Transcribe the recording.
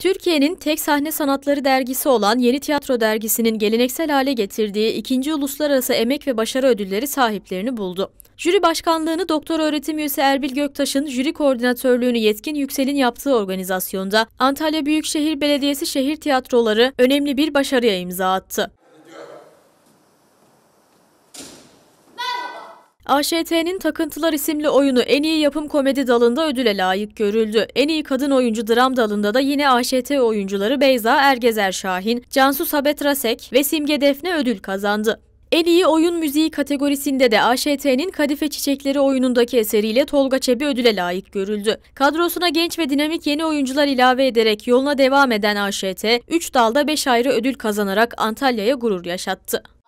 Türkiye'nin tek sahne sanatları dergisi olan Yeni Tiyatro dergisinin geleneksel hale getirdiği ikinci Uluslararası Emek ve Başarı Ödülleri sahiplerini buldu. Jüri başkanlığını doktor öğretim üyesi Erbil Göktaş'ın jüri koordinatörlüğünü Yetkin Yüksel'in yaptığı organizasyonda Antalya Büyükşehir Belediyesi Şehir Tiyatroları önemli bir başarıya imza attı. AŞT'nin Takıntılar isimli oyunu en iyi yapım komedi dalında ödüle layık görüldü. En iyi kadın oyuncu dram dalında da yine AŞT oyuncuları Beyza Ergezer Şahin, Cansu Sabet ve Simge Defne ödül kazandı. En iyi oyun müziği kategorisinde de AŞT'nin Kadife Çiçekleri oyunundaki eseriyle Tolga Çebi ödüle layık görüldü. Kadrosuna genç ve dinamik yeni oyuncular ilave ederek yoluna devam eden AŞT, 3 dalda 5 ayrı ödül kazanarak Antalya'ya gurur yaşattı.